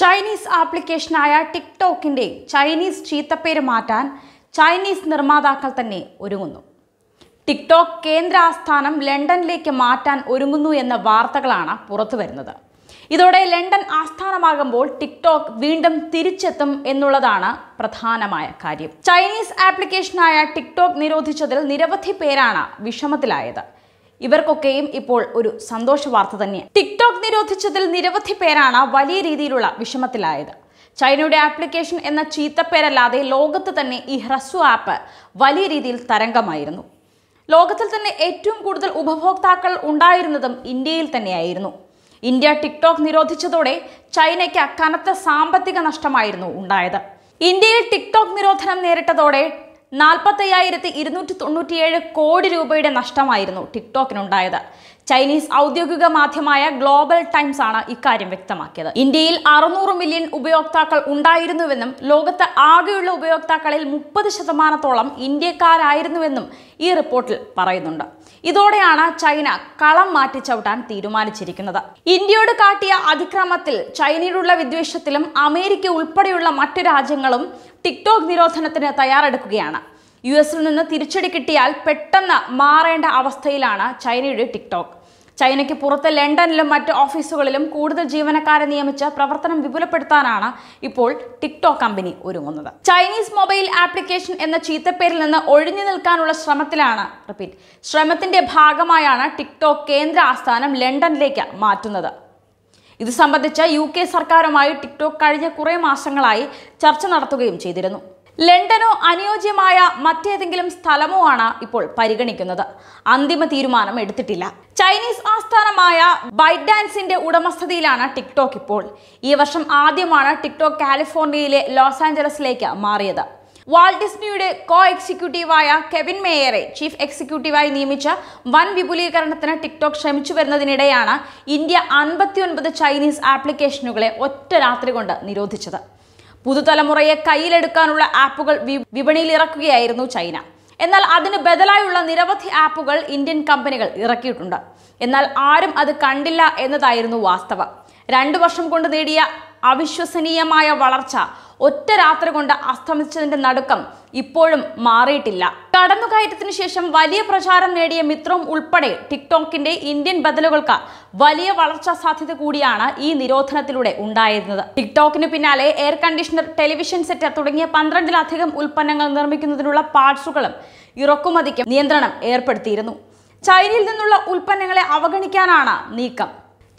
Chinese ആപ്ലിക്കേഷനായ ടിക്ടോക്കിൻ്റെ Chinese ചീത്തപ്പേര് മാറ്റാൻ Chinese നിർമ്മാതാക്കൾ തന്നെ ഒരുങ്ങുന്നു ടിക്ടോക്ക് കേന്ദ്ര ആസ്ഥാനം ലണ്ടനിലേക്ക് മാറ്റാൻ ഒരുങ്ങുന്നു എന്ന വാർത്തകളാണ് പുറത്തു വരുന്നത് ഇതോടെ ലണ്ടൻ ആസ്ഥാനമാകുമ്പോൾ ടിക്ടോക്ക് വീണ്ടും തിരിച്ചെത്തും എന്നുള്ളതാണ് പ്രധാനമായ കാര്യം ചൈനീസ് ആപ്ലിക്കേഷനായ ടിക്ടോക്ക് നിരോധിച്ചതിൽ നിരവധി പേരാണ് വിഷമത്തിലായത് ഇവർക്കൊക്കെയും ഇപ്പോൾ ഒരു സന്തോഷ വാർത്ത തന്നെ ടിക്ടോക്ക് നിരോധിച്ചതിൽ നിരവധി പേരാണ് വലിയ രീതിയിലുള്ള വിഷമത്തിലായത് ചൈനയുടെ ആപ്ലിക്കേഷൻ എന്ന ചീത്തപ്പേരല്ലാതെ ലോകത്ത് തന്നെ ഈ ഹ്രസ്വ ആപ്പ് വലിയ രീതിയിൽ തരംഗമായിരുന്നു ലോകത്തിൽ തന്നെ ഏറ്റവും കൂടുതൽ ഉപഭോക്താക്കൾ ഉണ്ടായിരുന്നതും ഇന്ത്യയിൽ തന്നെയായിരുന്നു ഇന്ത്യ ടിക്ടോക്ക് നിരോധിച്ചതോടെ ചൈനയ്ക്ക് കനത്ത സാമ്പത്തിക നഷ്ടമായിരുന്നു ഉണ്ടായത് ഇന്ത്യയിൽ ടിക്ടോക്ക് നിരോധനം നേരിട്ടതോടെ നാൽപ്പത്തയ്യായിരത്തി ഇരുന്നൂറ്റി തൊണ്ണൂറ്റിയേഴ് കോടി രൂപയുടെ നഷ്ടമായിരുന്നു ടിക്ടോക്കിനുണ്ടായത് ചൈനീസ് ഔദ്യോഗിക മാധ്യമമായ ഗ്ലോബൽ ടൈംസ് ആണ് ഇക്കാര്യം വ്യക്തമാക്കിയത് ഇന്ത്യയിൽ അറുന്നൂറ് മില്യൺ ഉപയോക്താക്കൾ ഉണ്ടായിരുന്നുവെന്നും ലോകത്ത് ആകെയുള്ള ഉപയോക്താക്കളിൽ മുപ്പത് ശതമാനത്തോളം ഇന്ത്യക്കാരായിരുന്നുവെന്നും ഈ റിപ്പോർട്ടിൽ പറയുന്നുണ്ട് ഇതോടെയാണ് ചൈന കളം ചവിട്ടാൻ തീരുമാനിച്ചിരിക്കുന്നത് ഇന്ത്യയോട് കാട്ടിയ അതിക്രമത്തിൽ ചൈനയിലുള്ള വിദ്വേഷത്തിലും അമേരിക്ക ഉൾപ്പെടെയുള്ള മറ്റു രാജ്യങ്ങളും ടിക്ടോക്ക് നിരോധനത്തിന് തയ്യാറെടുക്കുകയാണ് യു എസിൽ നിന്ന് തിരിച്ചടി കിട്ടിയാൽ പെട്ടെന്ന് മാറേണ്ട അവസ്ഥയിലാണ് ചൈനയുടെ ടിക്ടോക്ക് ചൈനയ്ക്ക് പുറത്ത് ലണ്ടനിലും മറ്റ് ഓഫീസുകളിലും കൂടുതൽ ജീവനക്കാരെ നിയമിച്ച് പ്രവർത്തനം വിപുലപ്പെടുത്താനാണ് ഇപ്പോൾ ടിക്ടോക്ക് കമ്പനി ഒരുങ്ങുന്നത് ചൈനീസ് മൊബൈൽ ആപ്ലിക്കേഷൻ എന്ന ചീത്തപ്പേരിൽ നിന്ന് ഒഴിഞ്ഞു നിൽക്കാനുള്ള ശ്രമത്തിലാണ് റിപ്പീറ്റ് ശ്രമത്തിന്റെ ഭാഗമായാണ് ടിക്ടോക്ക് കേന്ദ്ര ആസ്ഥാനം ലണ്ടനിലേക്ക് മാറ്റുന്നത് ഇത് സംബന്ധിച്ച് യു സർക്കാരുമായി ടിക്ടോക്ക് കഴിഞ്ഞ കുറേ മാസങ്ങളായി ചർച്ച നടത്തുകയും ചെയ്തിരുന്നു ലണ്ടനോ അനുയോജ്യമായ മറ്റേതെങ്കിലും സ്ഥലമോ ആണ് ഇപ്പോൾ പരിഗണിക്കുന്നത് അന്തിമ തീരുമാനം എടുത്തിട്ടില്ല ചൈനീസ് ആസ്ഥാനമായ ബൈറ്റ് ഡാൻസിന്റെ ഉടമസ്ഥതയിലാണ് ടിക്ടോക്ക് ഇപ്പോൾ ഈ വർഷം ആദ്യമാണ് ടിക്ടോക്ക് കാലിഫോർണിയയിലെ ലോസ് ആഞ്ചലസിലേക്ക് മാറിയത് വാൾട്ട് ഡിസ്നിയുടെ കോ എക്സിക്യൂട്ടീവായ കെവിൻ മേയറെ ചീഫ് എക്സിക്യൂട്ടീവായി നിയമിച്ച വൻ വിപുലീകരണത്തിന് ടിക്ടോക്ക് ശ്രമിച്ചു വരുന്നതിനിടെയാണ് ഇന്ത്യ അൻപത്തിയൊൻപത് ചൈനീസ് ആപ്ലിക്കേഷനുകളെ ഒറ്റ രാത്രി കൊണ്ട് നിരോധിച്ചത് പുതുതലമുറയെ കയ്യിലെടുക്കാനുള്ള ആപ്പുകൾ വിപണിയിൽ ഇറക്കുകയായിരുന്നു ചൈന എന്നാൽ അതിന് ബദലായുള്ള നിരവധി ആപ്പുകൾ ഇന്ത്യൻ കമ്പനികൾ ഇറക്കിയിട്ടുണ്ട് എന്നാൽ ആരും അത് കണ്ടില്ല എന്നതായിരുന്നു വാസ്തവം രണ്ടു വർഷം കൊണ്ട് നേടിയ അവിശ്വസനീയമായ വളർച്ച ഒറ്റ രാത്രി കൊണ്ട് അസ്തമിച്ചതിന്റെ നടുക്കം ഇപ്പോഴും മാറിയിട്ടില്ല കടന്നുകയറ്റത്തിന് ശേഷം വലിയ പ്രചാരം നേടിയ മിത്രം ഉൾപ്പെടെ ടിക്ടോക്കിന്റെ ഇന്ത്യൻ ബദലുകൾക്ക് വലിയ വളർച്ചാ സാധ്യത കൂടിയാണ് ഈ നിരോധനത്തിലൂടെ ഉണ്ടായിരുന്നത് ടിക്ടോക്കിന് പിന്നാലെ എയർ കണ്ടീഷണർ ടെലിവിഷൻ സെറ്റ് തുടങ്ങിയ പന്ത്രണ്ടിലധികം ഉൽപ്പന്നങ്ങൾ നിർമ്മിക്കുന്നതിനുള്ള പാർട്സുകളും ഇറക്കുമതിക്കും നിയന്ത്രണം ഏർപ്പെടുത്തിയിരുന്നു ചൈനയിൽ നിന്നുള്ള ഉൽപ്പന്നങ്ങളെ അവഗണിക്കാനാണ് നീക്കം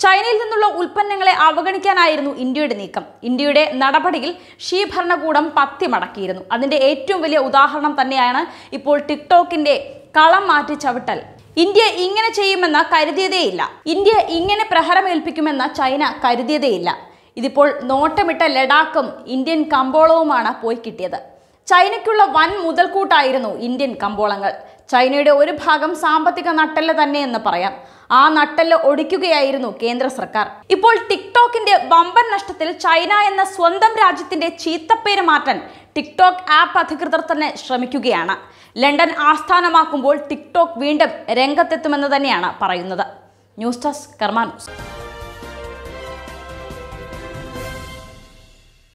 ചൈനയിൽ നിന്നുള്ള ഉൽപ്പന്നങ്ങളെ അവഗണിക്കാനായിരുന്നു ഇന്ത്യയുടെ നീക്കം ഇന്ത്യയുടെ നടപടിയിൽ ഷീ ഭരണകൂടം പത്തിമടക്കിയിരുന്നു അതിന്റെ ഏറ്റവും വലിയ ഉദാഹരണം തന്നെയാണ് ഇപ്പോൾ ടിക്ടോക്കിന്റെ കളം മാറ്റി ചവിട്ടൽ ഇന്ത്യ ഇങ്ങനെ ചെയ്യുമെന്ന് കരുതിയതേയില്ല ഇന്ത്യ ഇങ്ങനെ പ്രഹരമേൽപ്പിക്കുമെന്ന് ചൈന കരുതിയതേയില്ല ഇതിപ്പോൾ നോട്ടമിട്ട ലഡാക്കും ഇന്ത്യൻ കമ്പോളവുമാണ് പോയി കിട്ടിയത് ചൈനയ്ക്കുള്ള വൻ മുതൽക്കൂട്ടായിരുന്നു ഇന്ത്യൻ കമ്പോളങ്ങൾ ചൈനയുടെ ഒരു ഭാഗം സാമ്പത്തിക തന്നെ എന്ന് പറയാം ആ നട്ടല് ഒടിക്കുകയായിരുന്നു കേന്ദ്ര സർക്കാർ ഇപ്പോൾ ടിക്ടോക്കിന്റെ വമ്പൻ നഷ്ടത്തിൽ ചൈന എന്ന സ്വന്തം രാജ്യത്തിന്റെ ചീത്തപ്പേര് മാറ്റാൻ ടിക്ടോക്ക് ആപ്പ് അധികൃതർ തന്നെ ശ്രമിക്കുകയാണ് ലണ്ടൻ ആസ്ഥാനമാക്കുമ്പോൾ ടിക്ടോക്ക് വീണ്ടും രംഗത്തെത്തുമെന്ന് തന്നെയാണ് പറയുന്നത് ന്യൂസ് ഡെസ്ക് കർമാനൂസ്